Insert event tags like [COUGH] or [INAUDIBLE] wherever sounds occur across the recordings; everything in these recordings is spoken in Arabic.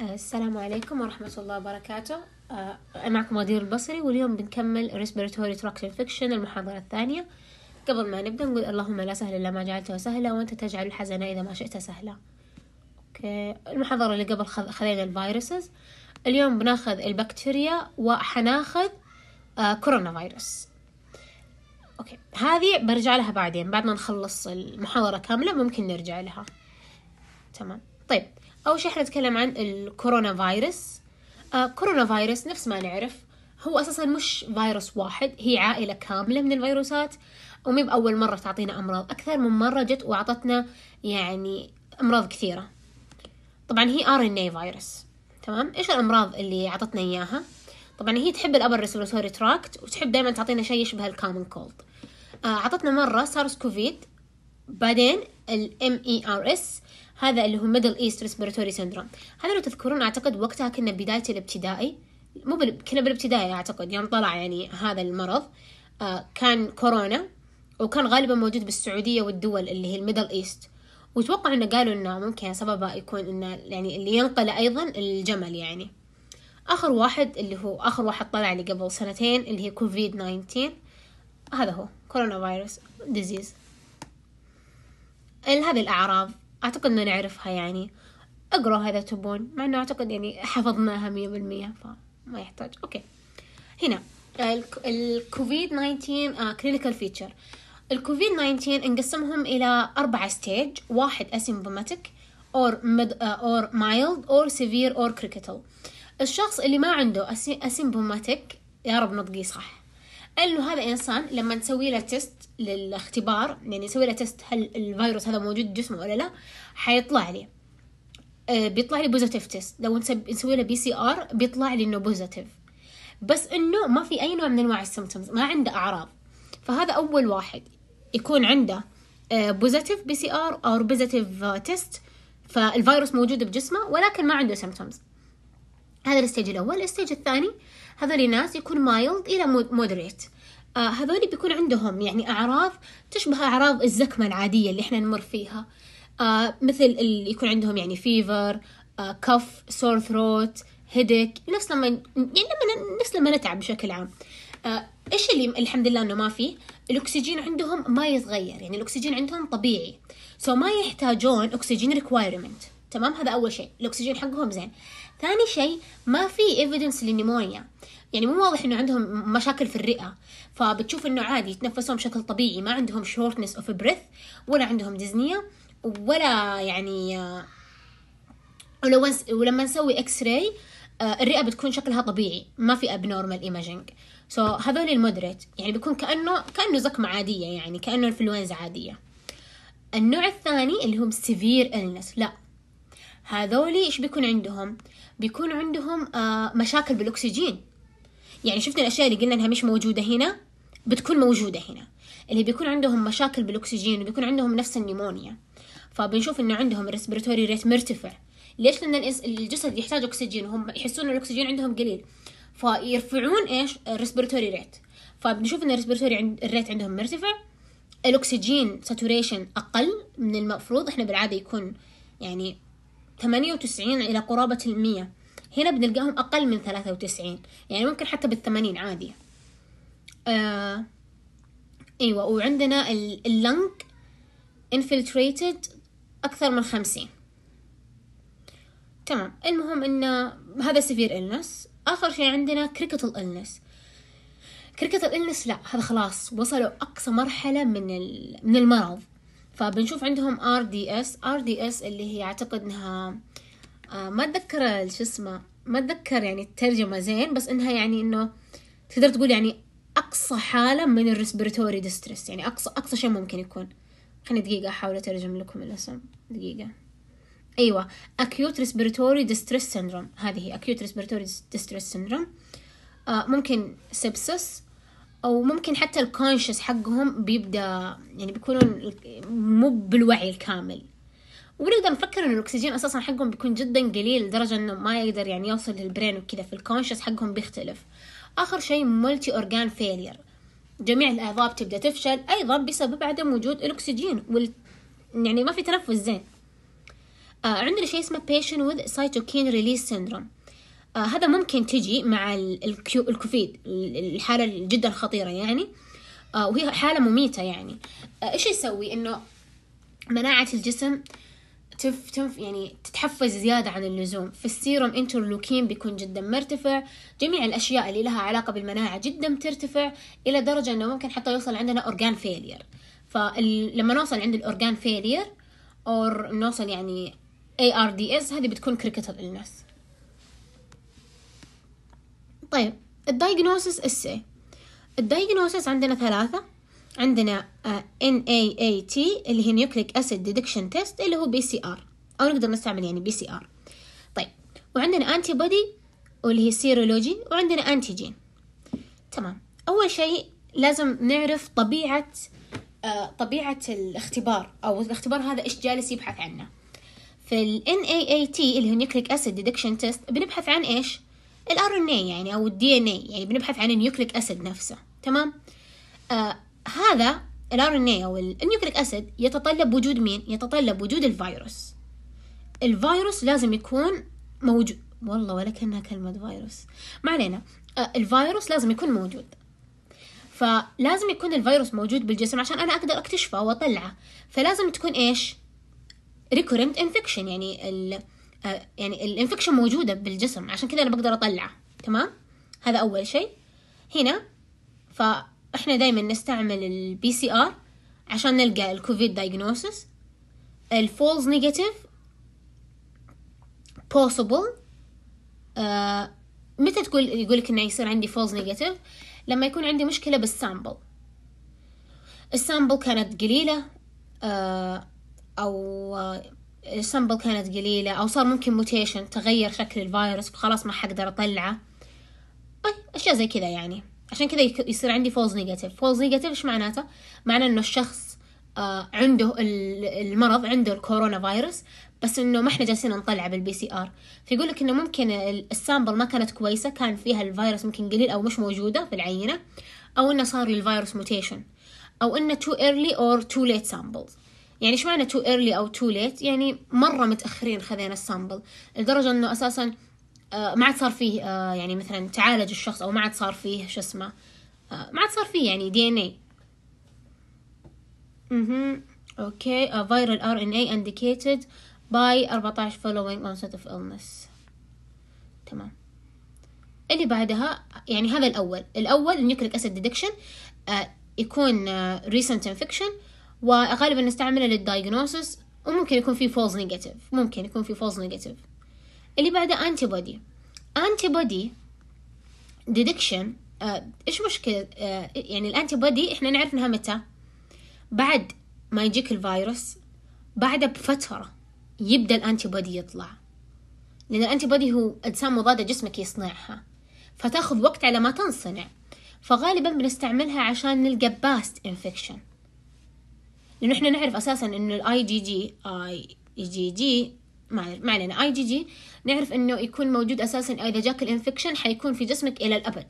السلام عليكم ورحمة الله وبركاته آه، أنا معكم غدير البصري واليوم بنكمل Respiratory Tract Infection المحاضرة الثانية قبل ما نبدأ نقول اللهم لا سهل إلا ما جعلته سهلا وأنت تجعل الحزن إذا ما شئت سهلا أوكي المحاضرة اللي قبل خذينا الفيروسز اليوم بناخذ البكتيريا وحناخذ آه، كورونا فيروس أوكي هذه برجع لها بعدين بعد ما نخلص المحاضرة كاملة ممكن نرجع لها تمام طيب أول شيء احنا نتكلم عن الكورونا فيروس آه كورونا فيروس نفس ما نعرف هو أساسا مش فيروس واحد هي عائلة كاملة من الفيروسات ومي بأول مرة تعطينا أمراض أكثر من مرة جت وأعطتنا يعني أمراض كثيرة طبعا هي ار ان اي فيروس تمام ايش الامراض اللي عطتنا اياها طبعا هي تحب الابر ريسبيراتوري تراكت وتحب دائما تعطينا شيء يشبه الكامن كولد آه، عطتنا مره سارس كوفيد بعدين الام اي ار اس هذا اللي هو ميدل ايست ريسبيرتوري سندروم هذا لو تذكرون اعتقد وقتها كنا بدايه الابتدائي مو بل... كنا بالابتدائي اعتقد يوم طلع يعني هذا المرض آه كان كورونا وكان غالبا موجود بالسعوديه والدول اللي هي الميدل ايست وتوقع انه قالوا انه ممكن سببه يكون انه يعني اللي ينقله ايضا الجمل يعني اخر واحد اللي هو اخر واحد طلع لي قبل سنتين اللي هي كوفيد 19 هذا هو كورونا فيروس ديزيز هذه الاعراض أعتقد إنه نعرفها يعني اقروا هذا تبون مع أنه أعتقد يعني حفظناها مية بالمية فما يحتاج أوكي هنا الكوفيد 19 كلينيكال فيتشر الكوفيد 19 انقسمهم إلى أربعة ستيج واحد أسيمبوماتيك اور مد اور مايلد اور سيفير اور كريكتل الشخص اللي ما عنده أسيمبوماتيك يا رب نطقي صح إنه هذا انسان لما نسوي له تيست للاختبار يعني يسوي له تيست هل الفيروس هذا موجود جسمه ولا لا حيطلع لي آه، بيطلع لي بوزيتيف تيست لو نسوي له بي سي ار بيطلع لي انه بوزيتيف بس انه ما في اي نوع من انواع السيمتومز ما عنده اعراض فهذا اول واحد يكون عنده بوزيتيف بي سي ار او بوزيتيف تيست فالفيروس موجود بجسمه ولكن ما عنده سيمتومز هذا الستيج الاول الستيج الثاني هذول الناس يكون مايلد الى مودريت آه هذول بيكون عندهم يعني أعراض تشبه أعراض الزكمة العادية اللي إحنا نمر فيها آه مثل اللي يكون عندهم يعني فيفر آه كف سور ثروت هيدك نفس لما يعني لما نفس لما نتعب بشكل عام آه ايش اللي الحمد لله انه ما فيه الاكسجين عندهم ما يتغير يعني الاكسجين عندهم طبيعي سو ما يحتاجون اكسجين ريكوايرمنت تمام هذا اول شيء الاكسجين حقهم زين ثاني شيء ما في ايفيدنس للنيمونيا يعني مو واضح انه عندهم مشاكل في الرئه فبتشوف انه عادي يتنفسون بشكل طبيعي ما عندهم شورتنس اوف بريث ولا عندهم ديزنيه ولا يعني آه، ولو ولما نسوي اكس آه، راي الرئه بتكون شكلها طبيعي ما في ابنورمال ايماجينج سو هذول المودريت يعني بيكون كانه كانه زكمه عاديه يعني كانه انفلونزا عاديه النوع الثاني اللي هم سيفير النس لا هذولي ايش بيكون عندهم بيكون عندهم آه، مشاكل بالاكسجين يعني شفنا الاشياء اللي قلنا انها مش موجوده هنا بتكون موجوده هنا اللي بيكون عندهم مشاكل بالاكسجين وبيكون عندهم نفس النيمونيا فبنشوف انه عندهم الريسبيرتوري ريت مرتفع ليش لان الجسد يحتاج اكسجين وهم يحسون ان الاكسجين عندهم قليل فيرفعون ايش الريسبيرتوري ريت فبنشوف ان الريسبيرتوري ريت الريت عندهم مرتفع الاكسجين ساتوريشن اقل من المفروض احنا بالعاده يكون يعني 98 الى قرابه المية هنا بنلقاهم أقل من ثلاثة وتسعين يعني ممكن حتى بالثمانين عادي آه أيوة وعندنا اللنك infiltrated أكثر من خمسين تمام المهم إن هذا سفير إلنس آخر شيء عندنا كريكتال إلنس كريكتال الالنس لا هذا خلاص وصلوا أقصى مرحلة من من المرض فبنشوف عندهم ار دي اس ار دي اس اللي هي اعتقد انها آه آه ما اتذكر شو اسمه ما اتذكر يعني الترجمه زين بس انها يعني انه تقدر تقول يعني اقصى حاله من الريسبيرتوري ديستريس يعني اقصى اقصى شيء ممكن يكون خليني دقيقه احاول اترجم لكم الاسم دقيقه ايوه اكيوت ريسبيرتوري ديستريس سيندروم هذه هي اكيوت ريسبيرتوري ديستريس سيندروم ممكن سبسس او ممكن حتى الكونشس حقهم بيبدا يعني بيكونون مو بالوعي الكامل ونبدا نفكر ان الاكسجين اساسا حقهم بيكون جدا قليل لدرجه انه ما يقدر يعني يوصل للبرين وكذا فالكونشس حقهم بيختلف اخر شيء ملتي اورجان فيلير جميع الاعضاء بتبدا تفشل ايضا بسبب عدم وجود الاكسجين وال... يعني ما في تنفس زين آه عندنا شيء اسمه patient with cytokine release syndrome آه هذا ممكن تجي مع الكيو... الكوفيد الحاله جدا خطيره يعني آه وهي حاله مميته يعني آه ايش يسوي انه مناعه الجسم آه تف تنف يعني تتحفز زيادة عن اللزوم فالسيروم انترلوكين بيكون جدا مرتفع جميع الأشياء اللي لها علاقة بالمناعة جدا بترتفع إلى درجة أنه ممكن حتى يوصل عندنا أورجان فيلير فلما نوصل عند الأورجان فيلير أو نوصل يعني ARDS هذه بتكون critical illness طيب الدايجنوسس السي الدايجنوسس عندنا ثلاثة عندنا ان اي اي تي اللي هي نيوكليك أسيد ديدكشن تيست اللي هو بي سي ار أو نقدر نستعمل يعني بي سي ار طيب وعندنا أنتي بودي واللي هي سيرولوجي وعندنا أنتيجين تمام أول شيء لازم نعرف طبيعة آه، طبيعة الاختبار أو الاختبار هذا إيش جالس يبحث عنه في ال NAAT اللي هو نيوكليك أسيد ديدكشن تيست بنبحث عن إيش؟ ان RNA يعني أو ان DNA يعني بنبحث عن النيوكليك أسيد نفسه تمام؟ آه هذا الار ان اي او النيوكليك اسيد يتطلب وجود مين يتطلب وجود الفيروس الفيروس لازم يكون موجود والله ولا كانها كلمة فيروس ما علينا آه، الفيروس لازم يكون موجود فلازم يكون الفيروس موجود بالجسم عشان انا اقدر اكتشفه واطلعه فلازم تكون ايش ريكورنت انفكشن يعني ال آه، يعني الانفكشن موجودة بالجسم عشان كذا انا بقدر اطلعه تمام هذا اول شيء هنا ف احنا دايما نستعمل البي سي ار عشان نلقى الكوفيد دايجنوسس الفولز نيجاتيف بوسيبل متى تقول يقولك انه يصير عندي فولز نيجاتيف لما يكون عندي مشكله بالسامبل السامبل كانت قليله آه او آه، السامبل كانت قليله او صار ممكن موتيشن تغير شكل الفيروس وخلاص ما حقدر اطلعه طيب، اشياء زي كذا يعني عشان كذا يصير عندي فولز نيجاتيف فولز نيجاتيف ايش معناته معناه انه الشخص آه، عنده المرض عنده الكورونا فيروس بس انه ما احنا جالسين نطلعه بالبي سي ار فيقول لك انه ممكن السامبل ما كانت كويسه كان فيها الفيروس ممكن قليل او مش موجوده في العينه او انه صار للفيروس موتيشن او انه تو ايرلي اور تو ليت سامبلز يعني ايش معنى تو ايرلي او تو ليت يعني مره متاخرين خذينا السامبل لدرجه انه اساسا آه، ما عاد صار فيه آه، يعني مثلا تعالج الشخص او ما عاد صار فيه شو اسمه آه، ما عاد صار فيه يعني دي ان اي فايرال اوكي ان اي انديكيتد باي 14 اون onset اوف illness تمام اللي بعدها يعني هذا الأول الأول النيوكليك أسيد ديدكشن يكون ريسنت انفكشن وغالبا نستعمله للدايجنوسس وممكن يكون في فولز نيجاتيف ممكن يكون في فولز نيجاتيف اللي بعده انتي بودي انتي بودي ديدكشن ايش مشكله آه يعني الانتي بودي احنا نعرف انها متى بعد ما يجيك الفيروس بعد بفتره يبدا الانتي بودي يطلع لان الانتي بودي هو اجسام مضاده جسمك يصنعها فتاخذ وقت على ما تنصنع فغالبا بنستعملها عشان نلقى باست انفكشن لانه احنا نعرف اساسا انه الاي جي جي اي جي جي ما علينا اي جي جي نعرف انه يكون موجود اساسا اذا جاك الانفكشن حيكون في جسمك الى الابد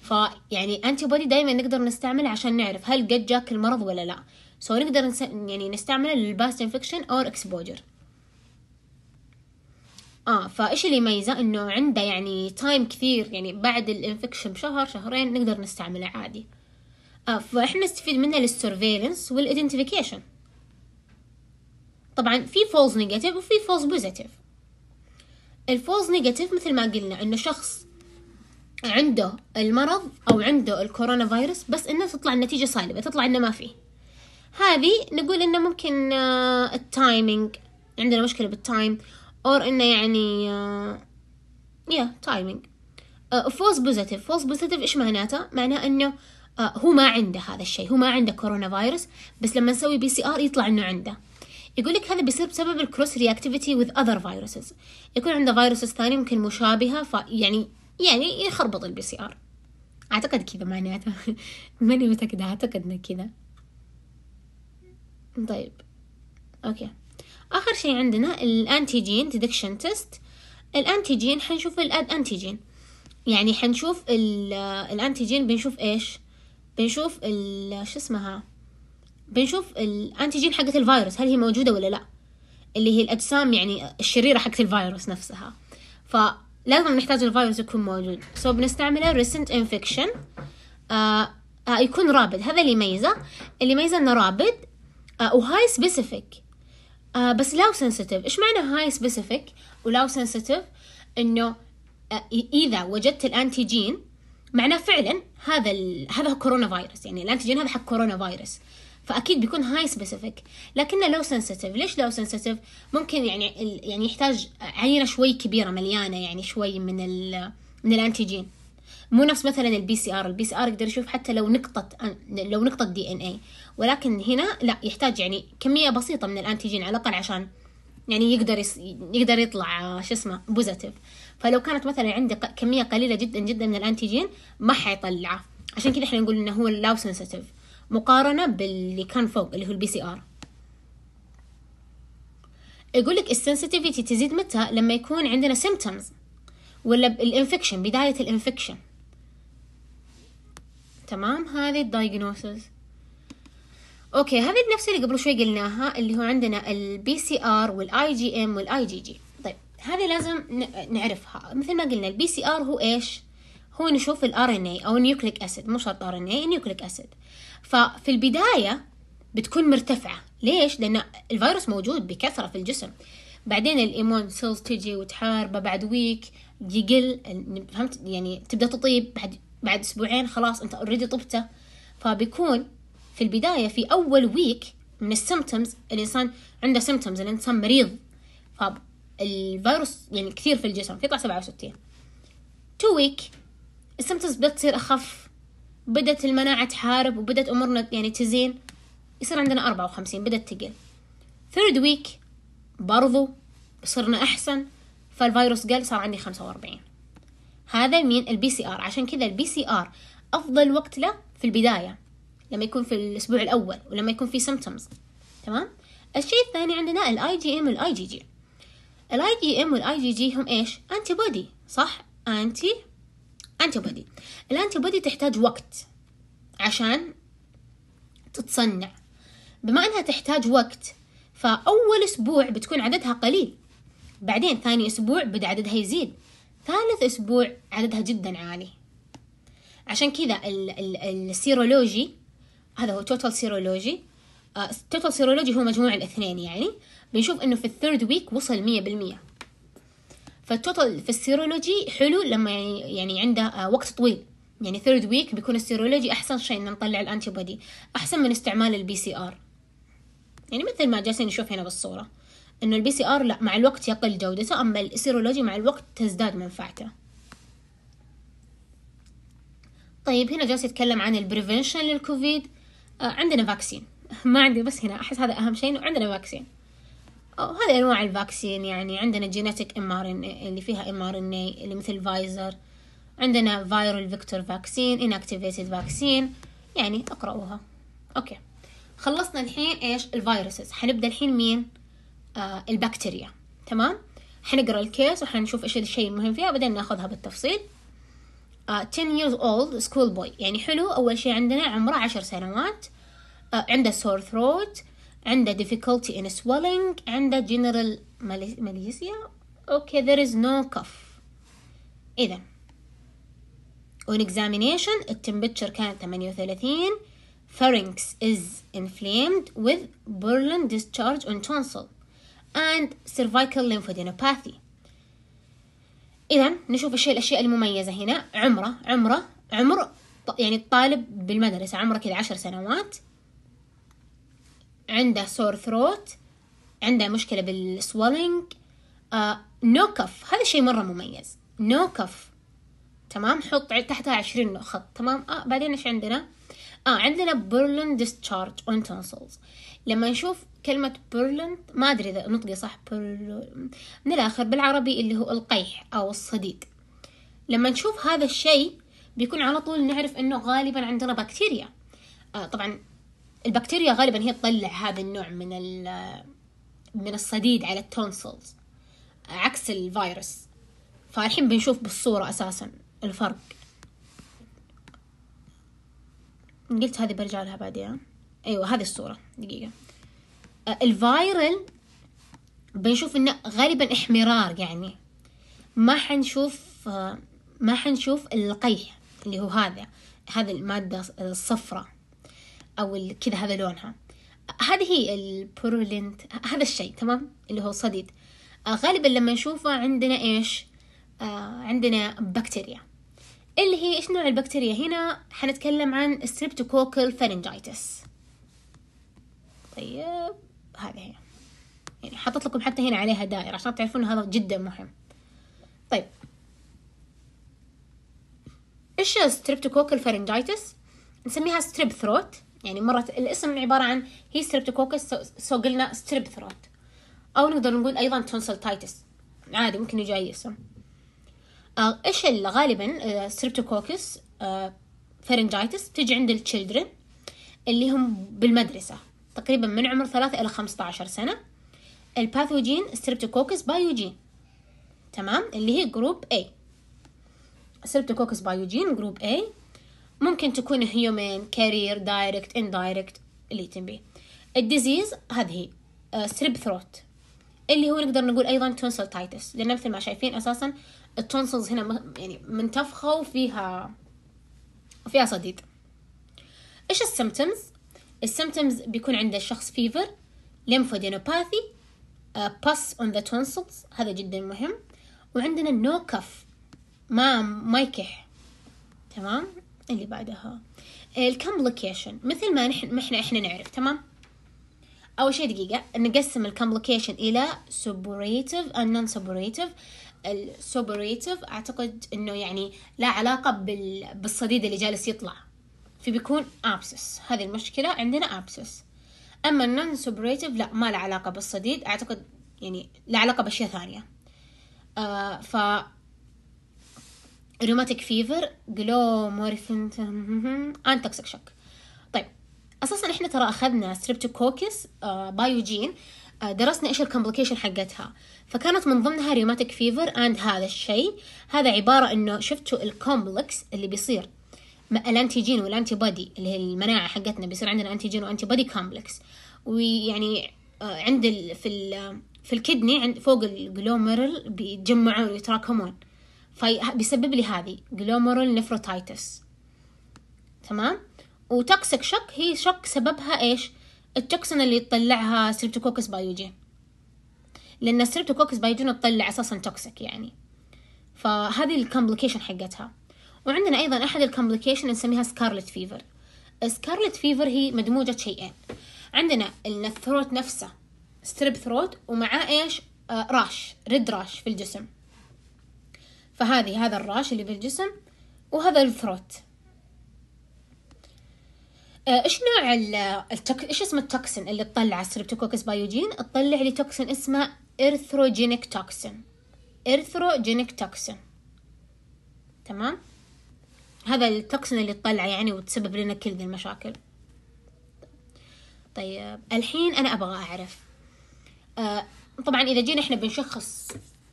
فيعني انتي بودي دائما نقدر نستعمله عشان نعرف هل قد جاك المرض ولا لا سو so, نقدر نس... يعني نستعمله للباست انفكشن اور اكسبوجر اه فايش اللي يميزه انه عنده يعني تايم كثير يعني بعد الانفكشن بشهر شهرين نقدر نستعمله عادي آه فاحنا نستفيد منه للسرفيلنس والايدنتيفيكيشن طبعا في فولز نيجاتيف وفي فولز بوزيتيف الفولز نيجاتيف مثل ما قلنا انه شخص عنده المرض او عنده الكورونا فيروس بس انه تطلع النتيجه سالبه تطلع انه ما فيه هذه نقول انه ممكن التايمينج آه، عندنا مشكله بالتايم اور انه يعني يا تايمينج فولز بوزيتيف فولز بوزيتيف ايش معناته معناه انه آه، هو ما عنده هذا الشيء هو ما عنده كورونا فيروس بس لما نسوي بي سي ار يطلع انه عنده يقول لك هذا بيصير بسبب الكروس رياكتيفيتي وذ اذر فيروسز يكون عنده فيروسز ثانيه ممكن مشابهه فيعني يعني يخربط البي سي ار اعتقد كذا معناته ماني متاكده اعتقد انه كذا طيب اوكي اخر شيء عندنا الانتيجين ديدكشن تيست الانتيجين حنشوف الاد انتيجين يعني حنشوف الانتيجين بنشوف ايش بنشوف شو اسمها بنشوف الانتيجين حقت الفيروس هل هي موجوده ولا لا اللي هي الاجسام يعني الشريره حقت الفيروس نفسها فلازم نحتاج الفيروس يكون موجود سو بنستعمله ريسنت انفكشن آه، آه، يكون رابد هذا اللي يميزه اللي يميزه انه رابد آه، وهاي سبيسيفيك آه بس لو سنسيتيف ايش معنى هاي سبيسيفيك ولو سنسيتيف انه اذا وجدت الانتيجين معناه فعلا هذا هذا كورونا فيروس يعني الانتيجين هذا حق كورونا فيروس فاكيد بيكون هاي سبيسيفيك لكنه لو سنسيتيف ليش لو سنسيتيف ممكن يعني يعني يحتاج عينه شوي كبيره مليانه يعني شوي من ال من الانتيجين مو نفس مثلا البي سي ار البي سي ار يقدر يشوف حتى لو نقطه لو نقطه دي ان اي ولكن هنا لا يحتاج يعني كميه بسيطه من الانتيجين على الاقل عشان يعني يقدر يس... يقدر يطلع شو اسمه بوزيتيف فلو كانت مثلا عندي كميه قليله جدا جدا من الانتيجين ما حيطلعه عشان كذا احنا نقول انه هو اللاو سنسيتيف مقارنة باللي كان فوق اللي هو البي سي ار يقول لك السنسيتيفيتي تزيد متى لما يكون عندنا سيمتومز ولا الانفكشن بداية الانفكشن تمام هذه الدايجنوسز اوكي هذه نفس اللي قبل شوي قلناها اللي هو عندنا البي سي ار والاي جي ام والاي جي جي طيب هذه لازم نعرفها مثل ما قلنا البي سي ار هو ايش هو نشوف الار ان اي او النيوكليك اسيد مو شرط ار ان اي النيوكليك اسيد ففي البدايه بتكون مرتفعه ليش لان الفيروس موجود بكثره في الجسم بعدين الايمون سيلز تجي وتحاربه بعد ويك يقل فهمت يعني تبدا تطيب بعد بعد اسبوعين خلاص انت اوريدي طبته فبيكون في البدايه في اول ويك من السيمتومز الانسان عنده سيمتومز الانسان مريض فالفيروس يعني كثير في الجسم فيطلع 67 تو ويك السمتمز بدأت تصير أخف بدأت المناعة تحارب وبدأت أمورنا يعني تزين يصير عندنا أربعة وخمسين بدأت تقل ثيرد ويك برضو صرنا أحسن فالفيروس قل صار عندي خمسة وأربعين هذا من البي سي آر عشان كذا البي سي آر أفضل وقت له في البداية لما يكون في الأسبوع الأول ولما يكون في سمتمز تمام الشيء الثاني عندنا الاي جي ام والاي جي جي الاي جي ام والاي جي جي هم ايش انتي بودي صح انتي انتي بودي الانتي بودي تحتاج وقت عشان تتصنع بما انها تحتاج وقت فاول اسبوع بتكون عددها قليل بعدين ثاني اسبوع بدا عددها يزيد ثالث اسبوع عددها جدا عالي عشان كذا السيرولوجي هذا هو توتال سيرولوجي توتال سيرولوجي هو مجموع الاثنين يعني بنشوف انه في الثيرد ويك وصل مية بالمية فالتوتال في السيرولوجي حلو لما يعني, يعني عنده آه، وقت طويل يعني ثيرد ويك بيكون السيرولوجي احسن شيء ان نطلع الانتي بودي احسن من استعمال البي سي ار يعني مثل ما جالسين نشوف هنا بالصوره انه البي سي ار لا مع الوقت يقل جودته اما السيرولوجي مع الوقت تزداد منفعته طيب هنا جالس يتكلم عن البريفنشن للكوفيد آه، عندنا فاكسين [LAUGHS] ما عندي بس هنا احس هذا اهم شيء انه عندنا فاكسين هذه انواع الفاكسين يعني عندنا جينيتك ام ار ان اللي فيها ام ار ان اللي مثل فايزر عندنا فايرال فيكتور فاكسين اناكتيفيتد فاكسين يعني اقرأوها اوكي خلصنا الحين ايش الفيروسز حنبدا الحين مين آه البكتيريا تمام حنقرا الكيس وحنشوف ايش الشيء المهم فيها بعدين ناخذها بالتفصيل آه 10 years old school boy يعني حلو اول شيء عندنا عمره عشر سنوات آه عنده sore throat عنده difficulty in swelling عنده general ماليزيا okay there is no cough إذا on examination temperature كان 38 pharynx is inflamed with purulent discharge on tonsil and cervical lymphadenopathy إذا نشوف الشيء الأشياء المميزة هنا عمره عمره عمر يعني الطالب بالمدرسة عمره كذا عشر سنوات عنده سور ثروت عنده مشكلة بالسوالينج آه نوكف هذا شيء مرة مميز نوكف تمام حط تحتها عشرين خط تمام آه بعدين ايش عندنا اه عندنا بيرلين ديستشارج اون تونسلز لما نشوف كلمة بيرلين ما ادري اذا نطقي صح بيرلين من الاخر بالعربي اللي هو القيح او الصديد لما نشوف هذا الشيء بيكون على طول نعرف انه غالبا عندنا بكتيريا آه طبعا البكتيريا غالبا هي تطلع هذا النوع من من الصديد على التونسلز عكس الفيروس فالحين بنشوف بالصورة أساسا الفرق قلت هذه برجع لها بعدين أيوة هذه الصورة دقيقة أه، الفايرل بنشوف إنه غالبا إحمرار يعني ما حنشوف ما حنشوف القيح اللي هو هذا هذه المادة الصفراء او كذا هذا لونها هذه هي البرولينت هذا الشيء تمام اللي هو صديد آه، غالبا لما نشوفه عندنا ايش آه، عندنا بكتيريا اللي هي ايش نوع البكتيريا هنا حنتكلم عن ستريبتوكوكل فارنجايتس طيب هذه هي يعني حطيت لكم حتى هنا عليها دائرة عشان تعرفون هذا جدا مهم طيب ايش ستريبتوكوكل فارنجايتس نسميها ستريب ثروت يعني مرة الاسم عبارة عن هي ستريبتوكوكس سو قلنا ستريب ثروت أو نقدر نقول أيضا تونسلتايتس عادي ممكن يجي أي اسم آه، إيش اللي غالبا ستريبتوكوكس فرنجايتس بتجي عند التشيلدرن اللي هم بالمدرسة تقريبا من عمر ثلاثة إلى خمسة عشر سنة الباثوجين ستريبتوكوكس بايوجين تمام اللي هي جروب A ستريبتوكوكس بايوجين جروب A ممكن تكون هيومن كارير دايركت اندايركت اللي تنبي الديزيز هذه سرب آه، ثروت اللي هو نقدر نقول ايضا تونسل تايتس لان مثل ما شايفين اساسا التونسلز هنا يعني منتفخه وفيها فيها صديد ايش السيمتومز السيمتومز بيكون عند الشخص فيفر ليمفودينوباثي باس اون ذا تونسلز هذا جدا مهم وعندنا نو كف ما ما يكح تمام اللي بعدها الكمبليكيشن مثل ما نحن ما احنا احنا نعرف تمام اول شيء دقيقه نقسم الكمبليكيشن الى سوبريتيف اند نون سوبريتيف السوبريتيف اعتقد انه يعني لا علاقه بال... بالصديد اللي جالس يطلع فبيكون ابسس هذه المشكله عندنا ابسس اما النون سوبريتيف لا ما له علاقه بالصديد اعتقد يعني له علاقه باشياء ثانيه آه ف روماتيك فيفر جلو ورثنت ان توكسيك شوك طيب اساسا احنا ترى اخذنا ستريبتوكوكس بايوجين آه، آه، درسنا ايش الكومبليكيشن حقتها فكانت من ضمنها روماتيك فيفر اند هذا الشيء هذا عباره انه شفتوا الكومبلكس اللي بيصير الانتيجين والانتي بودي اللي هي المناعه حقتنا بيصير عندنا انتيجين وانتي بودي كومبلكس ويعني آه، عند في في الكدني عند فوق الجلوميرل بيتجمعون ويتراكمون فبيسبب لي هذه جلومرول نفروتايتس تمام وتوكسيك شوك هي شوك سببها ايش التوكسين اللي تطلعها سيرتوكوكس بايوجين لان السيرتوكوكس بايوجين تطلع اساسا توكسيك يعني فهذه الكومبليكيشن حقتها وعندنا ايضا احد الكومبليكيشن نسميها سكارلت فيفر سكارلت فيفر هي مدموجة شيئين عندنا الثروت نفسه ستريب ثروت ومعاه ايش آه راش ريد راش في الجسم فهذه هذا الراش اللي بالجسم وهذا الثروت آه، ايش نوع التك... ايش اسم التوكسين اللي تطلع السريبتوكوكس بايوجين تطلع لي توكسين اسمه ارثروجينيك توكسين ارثروجينيك توكسين تمام هذا التوكسين اللي تطلع يعني وتسبب لنا كل ذي المشاكل طيب الحين انا ابغى اعرف آه، طبعا اذا جينا احنا بنشخص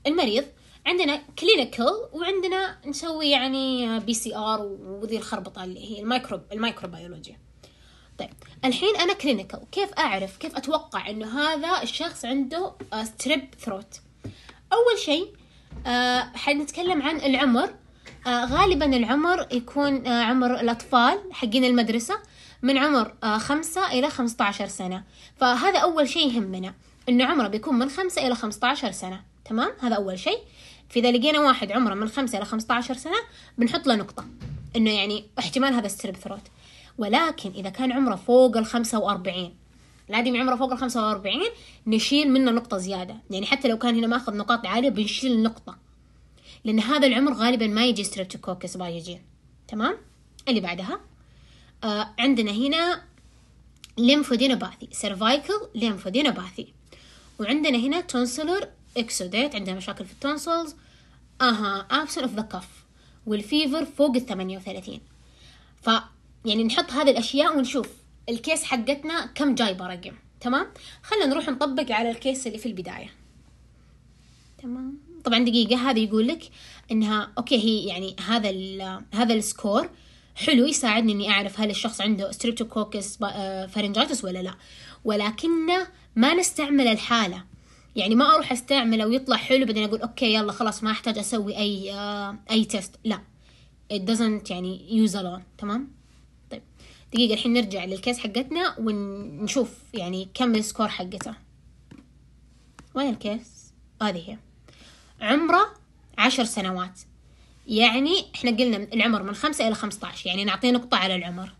المريض عندنا كلينيكال وعندنا نسوي يعني بي سي ار وذي الخربطه اللي هي المايكرو الميكروبيولوجيا طيب الحين انا كلينيكال كيف اعرف كيف اتوقع انه هذا الشخص عنده ستريب آه، ثروت اول شيء آه، حنتكلم عن العمر آه، غالبا العمر يكون عمر الاطفال حقين المدرسه من عمر خمسة إلى خمسة عشر سنة فهذا أول شيء يهمنا إنه عمره بيكون من خمسة إلى خمسة عشر سنة تمام هذا أول شيء فاذا لقينا واحد عمره من خمسة إلى خمسة عشر سنة بنحط له نقطة انه يعني احتمال هذا السيرب ثروت ولكن اذا كان عمره فوق ال 45 العادي عمره فوق ال 45 نشيل منه نقطة زيادة يعني حتى لو كان هنا ماخذ نقاط عالية بنشيل نقطة لأن هذا العمر غالبا ما يجي ستريبتوكوكس بايجين تمام اللي بعدها آه عندنا هنا ليمفودينوباثي سيرفايكل ليمفودينوباثي وعندنا هنا تونسلر اكسوديت عندها مشاكل في التونسلز اها ابسن اوف ذا كف والفيفر فوق ال 38 ف يعني نحط هذه الاشياء ونشوف الكيس حقتنا كم جايبه رقم تمام خلينا نروح نطبق على الكيس اللي في البدايه تمام طبعا دقيقه هذا يقول لك انها اوكي هي يعني هذا الـ هذا السكور حلو يساعدني اني اعرف هل الشخص عنده ستريبتوكوكس فارنجايتس آه، ولا لا ولكن ما نستعمل الحاله يعني ما اروح استعمله ويطلع حلو بعدين اقول اوكي يلا خلاص ما احتاج اسوي اي آه، اي تيست لا it doesn't يعني use alone تمام طيب دقيقة الحين نرجع للكيس حقتنا ونشوف يعني كم السكور حقته وين الكيس هذه آه هي عمره عشر سنوات يعني احنا قلنا العمر من خمسة إلى خمسة عشر يعني نعطيه نقطة على العمر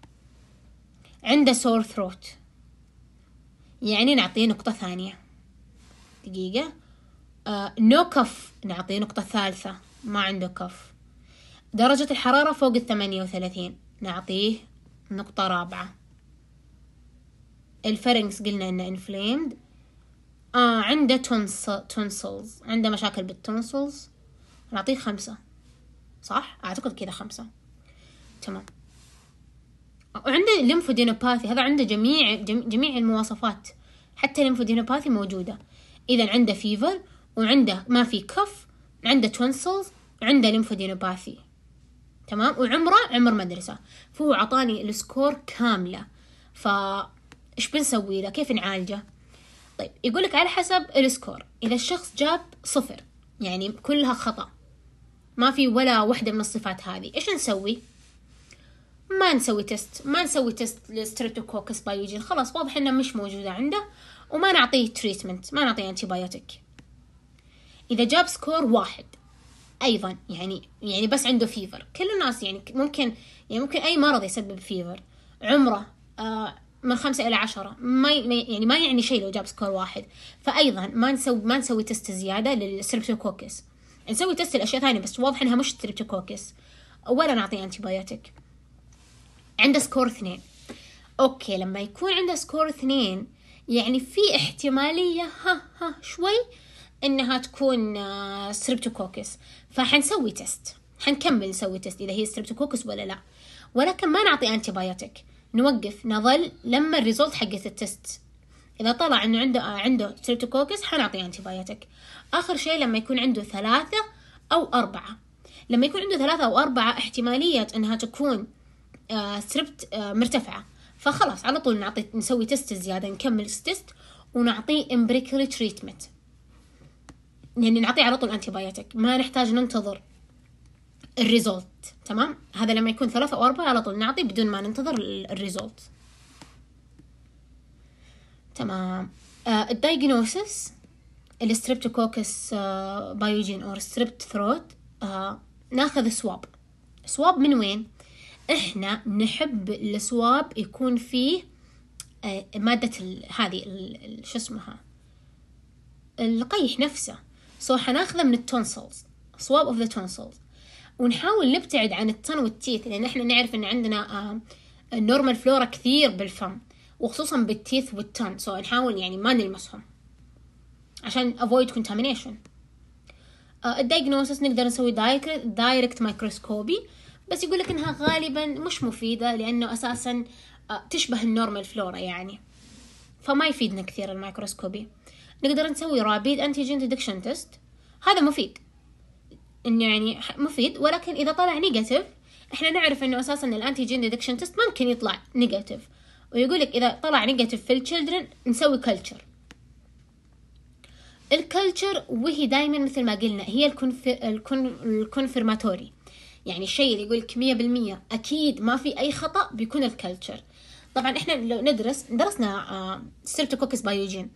عنده سور ثروت يعني نعطيه نقطة ثانية دقيقة آه نو كف نعطيه نقطة ثالثة ما عنده كف درجة الحرارة فوق الثمانية وثلاثين نعطيه نقطة رابعة الفرنكس قلنا انه inflamed آه عنده تونسلز عنده مشاكل بالتونسلز نعطيه خمسة صح اعتقد كذا خمسة تمام وعنده ليمفودينوباثي هذا عنده جميع جميع المواصفات حتى الليمفودينوباثي موجودة إذا عنده فيفر وعنده ما في كف عنده تونسلز وعنده ليمفودينوباثي تمام وعمره عمر مدرسة فهو عطاني السكور كاملة فإيش بنسوي له كيف نعالجه طيب يقولك على حسب السكور إذا الشخص جاب صفر يعني كلها خطأ ما في ولا واحدة من الصفات هذه إيش نسوي ما نسوي تيست ما نسوي تيست لستريتوكوكس بايوجين خلاص واضح انه مش موجودة عنده وما نعطيه تريتمنت ما نعطيه انتبايوتيك إذا جاب سكور واحد أيضا يعني يعني بس عنده فيفر كل الناس يعني ممكن يعني ممكن أي مرض يسبب فيفر عمره آه، من خمسة إلى عشرة ما يعني ما يعني شيء لو جاب سكور واحد فأيضا ما نسوي ما نسوي تست زيادة للستريبتوكوكس نسوي تست لأشياء ثانية بس واضح إنها مش ستريبتوكوكس ولا نعطيه أنتبايوتيك عنده سكور اثنين أوكي لما يكون عنده سكور اثنين يعني في احتمالية ها ها شوي انها تكون ستريبتوكوكس فحنسوي تيست حنكمل نسوي تيست اذا هي ستريبتوكوكس ولا لا ولكن ما نعطي انتي بايوتيك نوقف نظل لما الريزولت حقت التست اذا طلع انه عنده آه، عنده ستريبتوكوكس حنعطي انتي بايوتيك اخر شيء لما يكون عنده ثلاثة او اربعة لما يكون عنده ثلاثة او اربعة احتمالية انها تكون ستريبت آه، آه، مرتفعة فخلاص على طول نعطي نسوي تست زيادة نكمل تست ونعطيه امبريكري تريتمنت يعني نعطيه على طول انتي بايوتيك ما نحتاج ننتظر الريزولت تمام هذا لما يكون ثلاثة أو أربعة على طول نعطي بدون ما ننتظر الريزولت تمام الدايجنوسس الستريبتوكوكس بايوجين أو ستريبت ثروت ناخذ سواب سواب من وين احنا نحب السواب يكون فيه آه، مادة هذه شو اسمها القيح نفسه سو حناخذه من التونسلز سواب اوف ذا تونسلز ونحاول نبتعد عن التن والتيث لان احنا نعرف ان عندنا النورمال آه، فلورا كثير بالفم وخصوصا بالتيث والتن سو نحاول يعني ما نلمسهم عشان avoid contamination آه، الدايجنوسس نقدر نسوي دايركت مايكروسكوبي بس يقول لك انها غالبا مش مفيده لانه اساسا آه، تشبه النورمال فلورا يعني فما يفيدنا كثير الميكروسكوبي نقدر نسوي رابيد انتيجين ديدكشن تيست هذا مفيد انه يعني مفيد ولكن اذا طلع نيجاتيف احنا نعرف انه اساسا الانتيجين ديدكشن تيست ممكن يطلع نيجاتيف ويقول لك اذا طلع نيجاتيف في التشيلدرن نسوي كلتشر الكلتشر وهي دائما مثل ما قلنا هي الكونفرماتوري يعني الشيء اللي يقول لك مية بالمية أكيد ما في أي خطأ بيكون الكلتشر طبعا احنا لو ندرس درسنا ستريبتوكوكس آه، بايوجين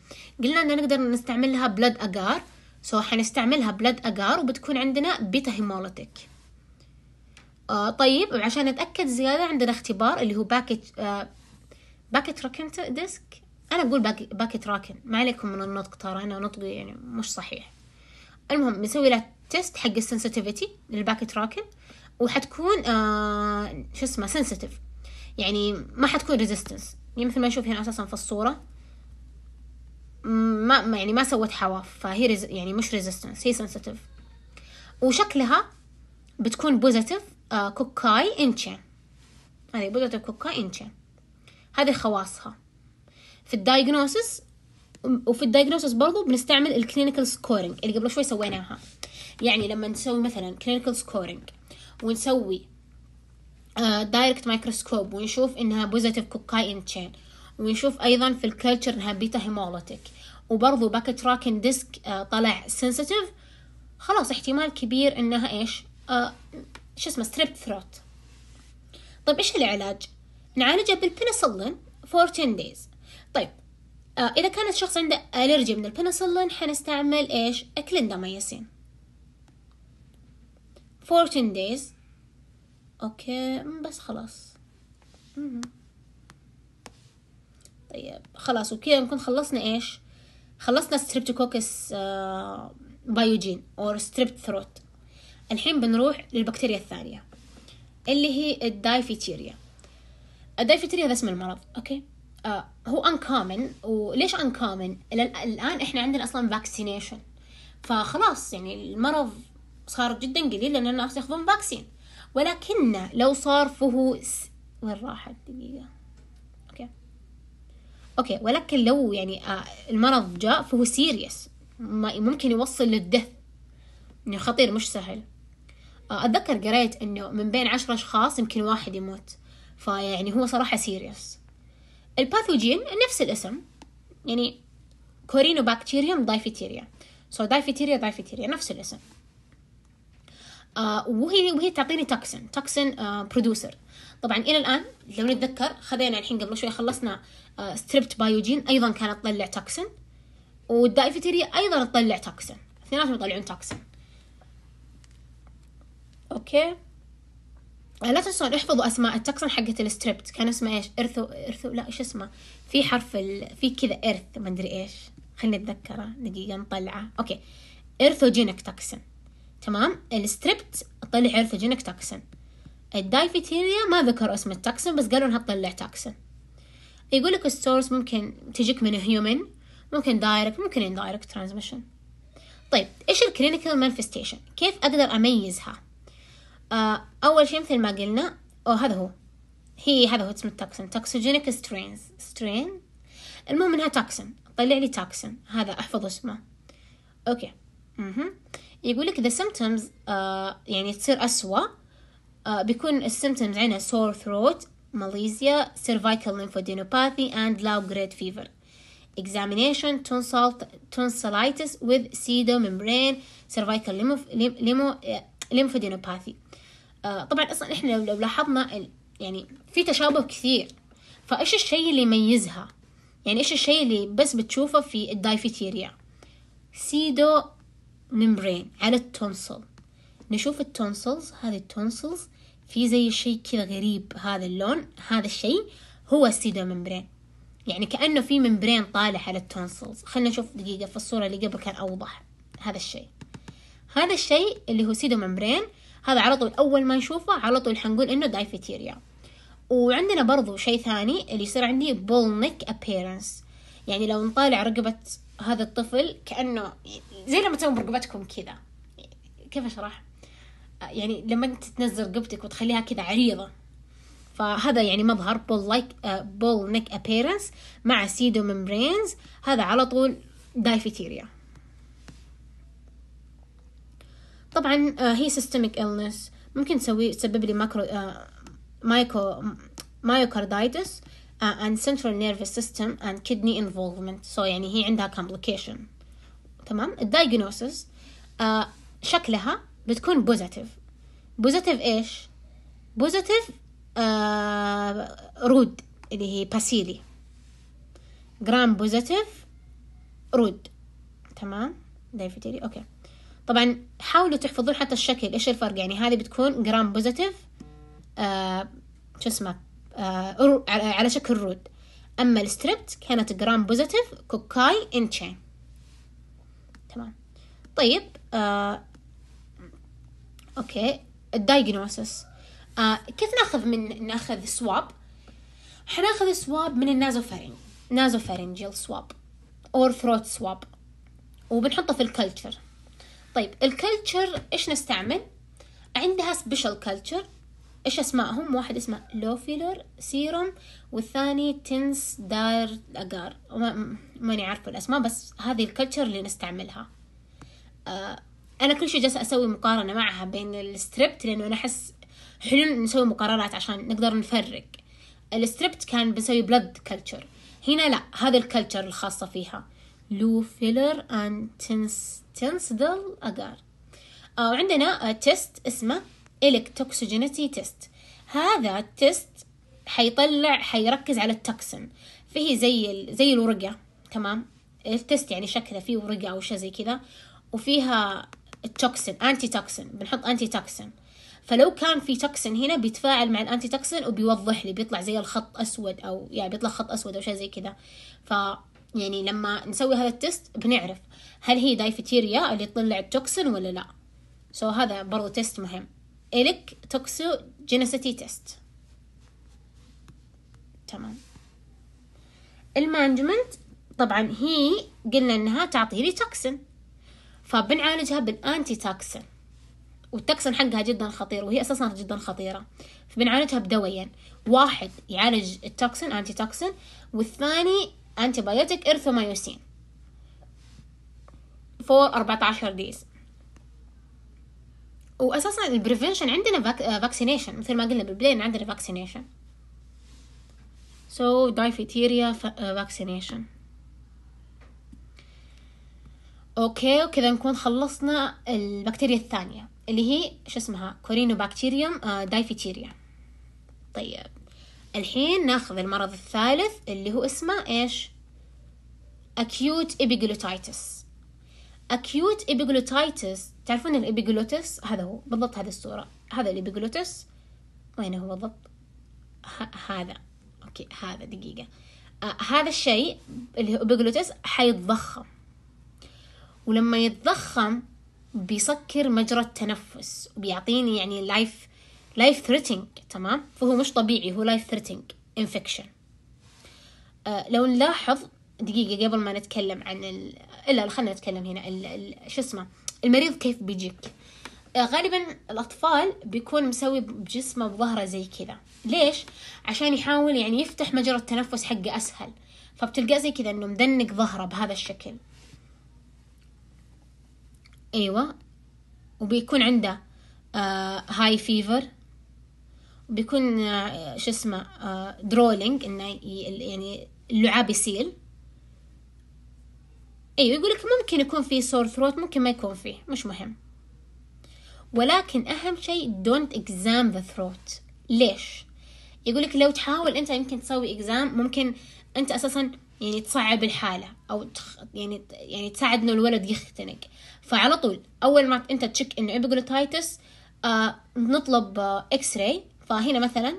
قلنا ان نقدر نستعملها بلد اجار سو حنستعملها بلد اجار وبتكون عندنا بيتا هيموليتيك آه طيب وعشان نتاكد زياده عندنا اختبار اللي هو باكيت آه باكيت راكن ديسك انا اقول باكيت راكن ما عليكم من النطق ترى انا نطقي يعني مش صحيح المهم بنسوي له تيست حق السنسيتيفيتي للباكيت راكن وحتكون آه شو اسمه سنسيتيف يعني ما حتكون ريزيستنس يعني مثل ما نشوف هنا اساسا في الصوره ما يعني ما سوت حواف فهي رز يعني مش ريزيستنس هي سنسيتيف وشكلها بتكون بوزيتيف آه كوكاي انشين هذه بوزيتيف كوكاي انشين هذه خواصها في الدايجنوسس وفي الدايجنوسس برضو بنستعمل الكلينيكال سكورينج اللي قبل شوي سويناها يعني لما نسوي مثلا كلينيكال سكورينج ونسوي دايركت آه، مايكروسكوب ونشوف انها بوزيتيف كوكايين تشين ونشوف ايضا في الكلتشر انها بيتا هيمولوتيك وبرضو باك تراكن ديسك طلع سنسيتيف خلاص احتمال كبير انها ايش آه شو اسمه ستريب ثروت طيب ايش العلاج نعالجها بالبنسلين فور تين دايز طيب آه، اذا كان الشخص عنده الرجي من البنسلين حنستعمل ايش اكلنداميسين 14 days اوكي mm, بس خلاص طيب خلاص وكده نكون خلصنا ايش خلصنا ستريبتوكوكس بايوجين اور ستريبت ثروت الحين بنروح للبكتيريا الثانية اللي هي الدايفيتيريا الدايفيتيريا هذا اسم المرض اوكي آه هو uncommon وليش uncommon الان احنا عندنا اصلا vaccination فخلاص يعني المرض صار جدا قليل لأن الناس ياخذون فاكسين ولكن لو صرفه س... وين راحت دقيقة أوكي أوكي ولكن لو يعني آه، المرض جاء فهو سيريس ممكن يوصل للدث إنه يعني خطير مش سهل آه، أتذكر قريت إنه من بين عشرة أشخاص يمكن واحد يموت فيعني هو صراحة سيريس الباثوجين نفس الاسم يعني كورينو بكتيريوم دايفيتيريا سو so دايفيتيريا دايفيتيريا نفس الاسم آه، وهي وهي تعطيني توكسن توكسن برودوسر طبعا الى الان لو نتذكر خذينا الحين قبل شوي خلصنا ستريبت آه، بايوجين ايضا كانت تطلع توكسن والدايفيتيريا ايضا تطلع توكسن اثنيناتهم يطلعون توكسن اوكي آه، لا تنسون احفظوا اسماء التوكسن حقت الستريبت كان اسمه ايش ارثو ارثو لا ايش اسمه في حرف ال... في كذا ارث ما ادري ايش خليني اتذكره دقيقه نطلعه اوكي ارثوجينيك توكسن تمام الستريبت طلع ارثوجينيك توكسين الدايفيتيريا ما ذكروا اسم التاكسن بس قالوا انها تطلع تاكسن يقول لك السورس ممكن تجيك من هيومن ممكن دايركت ممكن دايركت ترانزميشن طيب ايش الكلينيكال مانفستيشن كيف اقدر اميزها آه اول شيء مثل ما قلنا او هذا هو هي هذا هو اسم التاكسن توكسوجينيك سترينز سترين المهم انها تاكسن طلع لي تاكسن هذا احفظ اسمه اوكي اها يقول لك the symptoms آه يعني تصير أسوأ آه بيكون السيمتومز عندنا sore throat ماليزيا cervical lymphadenopathy and low grade fever examination tonsil tonsillitis with pseudo membrane cervical uh, lymphadenopathy آه طبعا اصلا احنا لو لاحظنا يعني في تشابه كثير فايش الشيء اللي يميزها يعني ايش الشيء اللي بس بتشوفه في الدايفيتيريا سيدو ممبرين على التونسل نشوف التونسلز هذه التونسلز في زي شيء كذا غريب هذا اللون هذا الشيء هو السيدو ممبرين يعني كأنه في ممبرين طالع على التونسلز خلينا نشوف دقيقة في الصورة اللي قبل كان أوضح هذا الشيء هذا الشيء اللي هو سيدو ممبرين هذا على طول أول ما نشوفه على طول حنقول إنه دايفيتيريا وعندنا برضو شيء ثاني اللي يصير عندي بول نيك يعني لو نطالع رقبة هذا الطفل كأنه زي لما تسوون برقبتكم كذا كيف اشرح؟ يعني لما تنزل رقبتك وتخليها كذا عريضه فهذا يعني مظهر بول لايك بول نيك ابيرنس مع سيدو ممبرينز هذا على طول دايفيتيريا طبعا آه، هي سيستميك إلنس ممكن تسوي تسبب لي ماكرو آه، مايكو مايوكاردايتس آه، and central nervous system and kidney involvement so يعني هي عندها complication تمام الدايجنوسس آه شكلها بتكون بوزيتيف بوزيتيف ايش بوزيتيف آه رود اللي هي باسيلي جرام بوزيتيف رود تمام دايفيتيلي اوكي طبعا حاولوا تحفظون حتى الشكل ايش الفرق يعني هذه بتكون جرام بوزيتيف آه شو اسمه آه على شكل رود اما الستريبت كانت جرام بوزيتيف كوكاي ان تشين تمام طيب آه اوكي الدايجنوسس آه كيف ناخذ من ناخذ سواب حناخذ سواب من النازوفارينج نازوفارينجيل سواب اور ثروت سواب وبنحطه في الكلتشر طيب الكلتشر ايش نستعمل عندها سبيشال كلتشر إيش أسمائهم واحد اسمه لوفيلر سيروم والثاني تنس داير أجار ماني عارفة الأسماء بس هذه الكلتشر اللي نستعملها آه أنا كل شي جالسة أسوي مقارنة معها بين الستريبت لأنه أنا أحس حلو نسوي مقارنات عشان نقدر نفرق الستريبت كان بنسوي بلد كلتشر هنا لا هذا الكلتشر الخاصة فيها لو فيلر اند تنس تنسدل أجار آه، وعندنا تيست آه، اسمه إلك توكسيجينيتي تيست هذا التيست حيطلع حيركز على التوكسن فيه زي زي الورقة تمام التيست يعني شكله فيه ورقة أو شيء زي كذا وفيها التوكسن أنتي توكسن بنحط أنتي توكسن فلو كان في توكسن هنا بيتفاعل مع الانتي توكسن وبيوضح لي بيطلع زي الخط اسود او يعني بيطلع خط اسود او شيء زي كذا ف يعني لما نسوي هذا التست بنعرف هل هي دايفتيريا اللي تطلع التوكسن ولا لا سو so هذا برضو تيست مهم إلك توكسو جينيسيتي تيست تمام المانجمنت طبعا هي قلنا انها تعطي لي توكسن فبنعالجها بالانتي توكسن والتوكسن حقها جدا خطير وهي اساسا جدا خطيره فبنعالجها بدويين واحد يعالج التوكسن انتي توكسن والثاني انتي بايوتيك ارثومايوسين فور 14 ديز واساسا البريفنشن عندنا فاكسينيشن آه، مثل ما قلنا بالبلين عندنا فاكسينيشن so diphtheria آه، vaccination اوكي وكذا نكون خلصنا البكتيريا الثانيه اللي هي شو اسمها بكتيريوم دايفيتيريا آه، طيب الحين ناخذ المرض الثالث اللي هو اسمه ايش acute epiglottitis acute epiglottitis تعرفون الإبيجلوتس هذا هو بالضبط هذه الصورة هذا الإبيجلوتس وين هو بالضبط هذا أوكي هذا دقيقة آه هذا الشيء اللي هو إبيجلوتس حيتضخم ولما يتضخم بيسكر مجرى التنفس وبيعطيني يعني لايف لايف ثريتنج تمام فهو مش طبيعي هو لايف ثريتنج انفكشن لو نلاحظ دقيقة قبل ما نتكلم عن ال... إلا خلينا نتكلم هنا ال... ال... شو اسمه المريض كيف بيجيك آه، غالبا الأطفال بيكون مسوي بجسمه بظهره زي كذا ليش؟ عشان يحاول يعني يفتح مجرى التنفس حقه أسهل فبتلقاه زي كذا إنه مدنق ظهره بهذا الشكل أيوة وبيكون عنده آه هاي فيفر بيكون آه شو اسمه آه درولينج إنه يعني اللعاب يسيل ايوه يقول لك ممكن يكون في سور ثروت ممكن ما يكون فيه مش مهم ولكن اهم شيء don't exam the throat ليش يقول لك لو تحاول انت يمكن تسوي اكزام ممكن انت اساسا يعني تصعب الحالة أو تخ... يعني يعني تساعد إنه الولد يختنق فعلى طول أول ما أنت تشك إنه ابيجلوتايتس آه نطلب آه إكس راي فهنا مثلا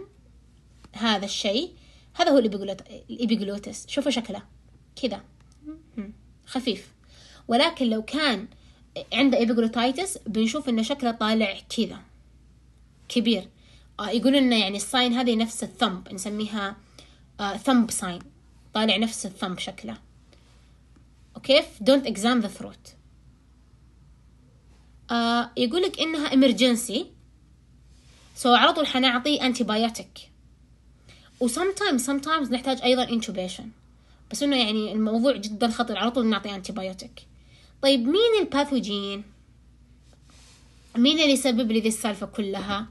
هذا الشيء هذا هو الابيجلوتس شوفوا شكله كذا خفيف ولكن لو كان عنده ايبيجلوتايتس بنشوف انه شكله طالع كذا كبير آه، يقولون انه لنا يعني الساين هذه نفس الثمب نسميها ثمب آه، ساين طالع نفس الثمب شكله اوكي دونت اكزام ذا ثروت يقولك انها emergency سو على طول حنعطيه انتي و sometimes sometimes نحتاج ايضا intubation بس انه يعني الموضوع جدا خطير على طول نعطي انتي طيب مين الباثوجين مين اللي سبب لي ذي السالفه كلها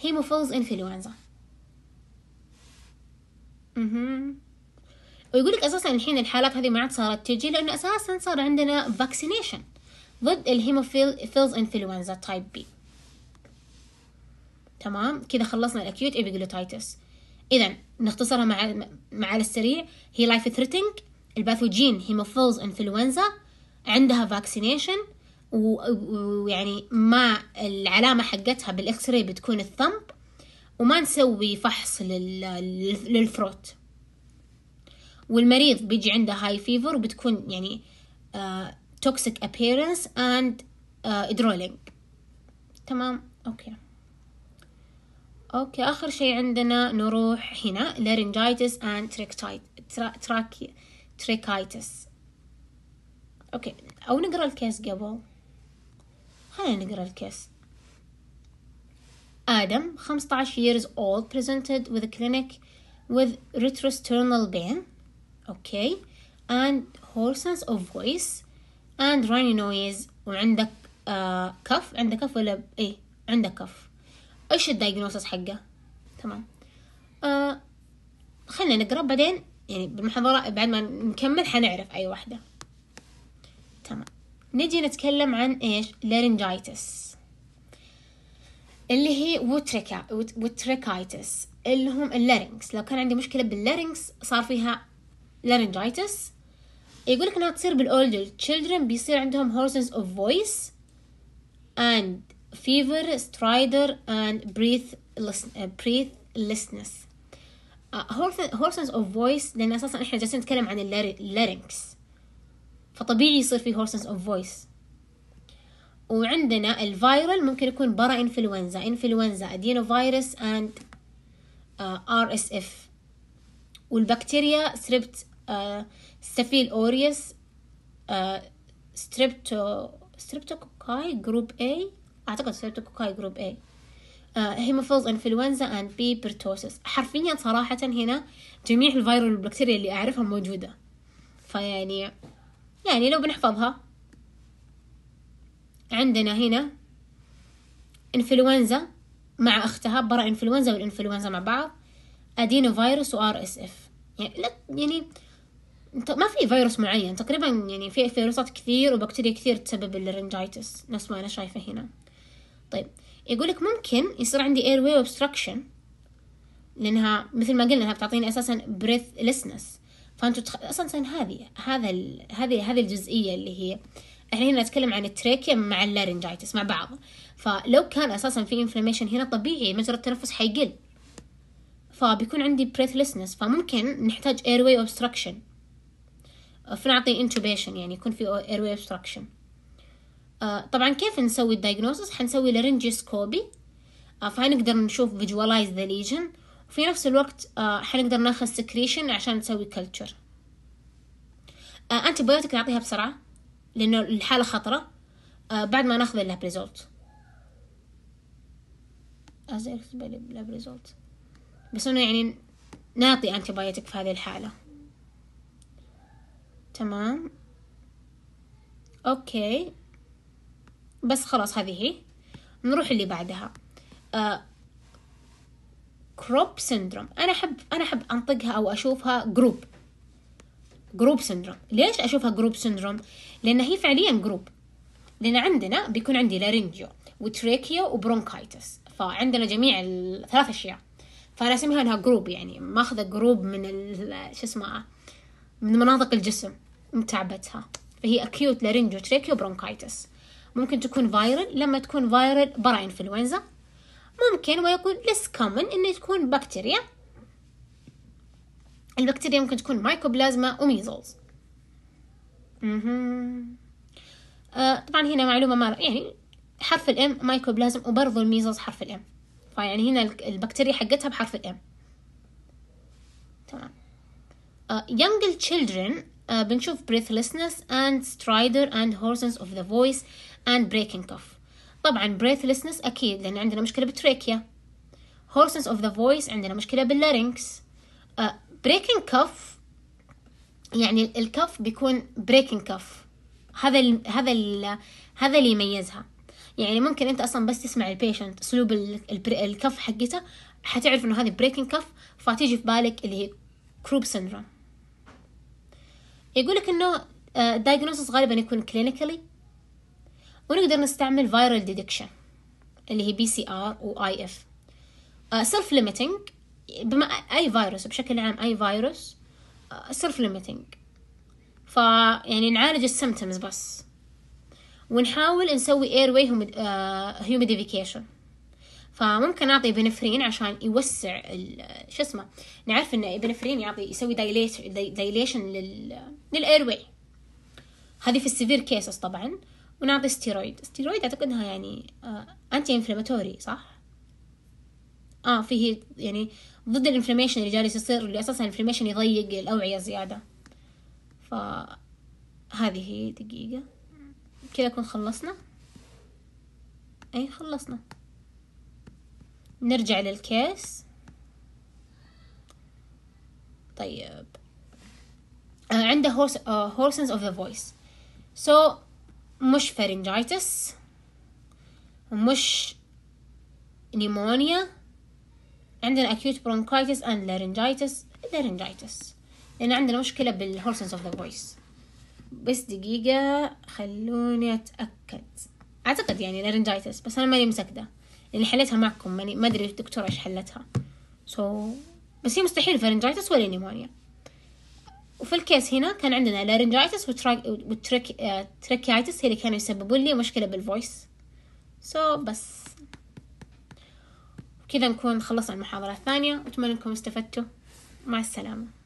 هيموفيلز انفلونزا اها ويقول لك اساسا الحين الحالات هذه ما عاد صارت تجي لانه اساسا صار عندنا فاكسينيشن ضد الهيموفيلز انفلونزا تايب بي تمام كذا خلصنا الاكيوت ابيجلوتايتس اذا نختصرها مع مع السريع هي لايف ثريتنج الباثوجين هيموفولز انفلونزا عندها فاكسينيشن ويعني ما العلامه حقتها بالاكس راي بتكون الثمب وما نسوي فحص للثروت والمريض بيجي عنده هاي فيفر وبتكون يعني توكسيك ابيرنس اند ادرولينج تمام اوكي اوكي اخر شيء عندنا نروح هنا laryngitis and تريكايتس اوكي او نقرا الكيس قبل خلينا نقرا الكيس آدم 15 years old presented with a clinic with retrosternal pain okay and hoarseness of voice and runny noise وعندك كف عنده كف ولا ايه عنده كف ايش الدايجنوسس حقه تمام آه خلينا نقرا بعدين يعني بالمحاضرة بعد ما نكمل حنعرف أي واحدة تمام نجي نتكلم عن إيش لارنجايتس اللي هي وتريكا وتريكايتس اللي هم اللارينكس لو كان عندي مشكلة باللارينكس صار فيها لارنجايتس يقولك انها تصير بالأولد children بيصير عندهم hoarseness of voice and fever strider and uh, breathlessness uh, horses of voice لان اساسا احنا جالسين نتكلم عن اللارينكس فطبيعي يصير في horses of voice وعندنا الفيرال ممكن يكون برا انفلونزا انفلونزا ادينو فيروس اند ار اس اف والبكتيريا ستريبت سفيل اوريوس ستريبتو ستريبتوكوكاي جروب اي أعتقد سيرتوكوكاي جروب A آه، هيموفيلز انفلونزا اند بي بيرتوسس حرفيا صراحة هنا جميع الفيروس والبكتيريا اللي أعرفها موجودة فيعني يعني لو بنحفظها عندنا هنا انفلونزا مع اختها برا انفلونزا والانفلونزا مع بعض ادينو فيروس وار اس اف يعني لا يعني ما في فيروس معين تقريبا يعني في فيروسات كثير وبكتيريا كثير تسبب الرنجايتس نفس ما انا شايفه هنا طيب يقولك ممكن يصير عندي airway obstruction لأنها مثل ما قلنا إنها بتعطيني أساسا breathlessness فأنتوا تخ... أصلا هذه هذا ال... هذه هذه الجزئية اللي هي احنا هنا نتكلم عن التريكيا مع اللارنجايتس مع بعض فلو كان اساسا في انفلاميشن هنا طبيعي مجرى التنفس حيقل فبيكون عندي breathlessness فممكن نحتاج airway obstruction فنعطي intubation يعني يكون في airway obstruction آه، طبعا كيف نسوي الدايجنوسس حنسوي لارنجيسكوبي آه، فهنقدر نشوف فيجوالايز ذا ليجن وفي نفس الوقت آه، حنقدر ناخذ سكريشن عشان نسوي كلتشر انتي بايوتيك نعطيها بسرعه لانه الحاله خطره بعد ما ناخذ اللاب ازاي اللاب ريزولت بس انه يعني نعطي انتي بايوتيك في هذه الحاله تمام اوكي بس خلاص هذه هي نروح اللي بعدها آه كروب سندروم انا احب انا احب انطقها او اشوفها جروب جروب سندروم ليش اشوفها جروب سندروم لان هي فعليا جروب لان عندنا بيكون عندي لارينجيو وتريكيو وبرونكايتس فعندنا جميع الثلاث اشياء فانا اسميها انها جروب يعني ماخذه جروب من شو اسمه من مناطق الجسم متعبتها فهي اكيوت لارينجيو تريكيو برونكايتس ممكن تكون فايرال لما تكون فايرال برا إنفلونزا ممكن ويكون less common إنه تكون بكتيريا البكتيريا ممكن تكون مايكوبلازما وميزولز آه طبعا هنا معلومة ما يعني حرف الام مايكوبلازم وبرضو الميزولز حرف الام فيعني هنا البكتيريا حقتها بحرف الام تمام آه، young children آه، بنشوف breathlessness and strider and hoarseness of the voice and breaking cough طبعا breathlessness أكيد لأن عندنا مشكلة بالتريكيا hoarseness of the voice عندنا مشكلة باللارينكس uh, breaking cough يعني الكف بيكون breaking cough هذا ال هذا ال هذا اللي يميزها يعني ممكن انت اصلا بس تسمع البيشنت اسلوب الكف حقته حتعرف انه هذه بريكنج كف فتيجي في بالك اللي هي كروب سندروم يقول لك انه الدايجنوسس آه، غالبا يكون كلينيكالي ونقدر نستعمل فيرال ديدكشن اللي هي بي سي ار واي اف سيلف ليميتنج بما اي فيروس بشكل عام اي فيروس سيلف ليميتنج ف يعني نعالج السمتمز بس ونحاول نسوي اير واي هيوميديفيكيشن فممكن اعطي بنفرين عشان يوسع شو اسمه نعرف ان بنفرين يعطي يسوي دايليشن دايليشن لل للايرواي هذه في السيفير كيسز طبعا ونعطي ستيرويد ستيرويد اعتقد انها يعني آه انتي انفلاماتوري صح اه فيه يعني ضد الانفلاميشن اللي جالس يصير اللي اساسا الانفلاميشن يضيق الاوعيه زياده ف هذه هي دقيقه كذا نكون خلصنا اي خلصنا نرجع للكيس طيب آه، عنده horse, uh, اوف ذا فويس سو مش pharyngitis مش نيمونيا عندنا acute bronchitis and laryngitis laryngitis لأن عندنا مشكلة بالهورسنس اوف ذا فويس بس دقيقة خلوني أتأكد أعتقد يعني لارنجايتس بس أنا ماني مسكدة لأني حليتها معكم ماني ما أدري الدكتورة إيش حلتها سو so... بس هي مستحيل فارنجايتس ولا نيمونيا وفي الكيس هنا كان عندنا لارنجايتس وتركيايتس آه، هي اللي كانوا يسببون لي مشكلة بالفويس سو so, بس كذا نكون خلصنا المحاضرة الثانية أتمنى أنكم استفدتوا مع السلامة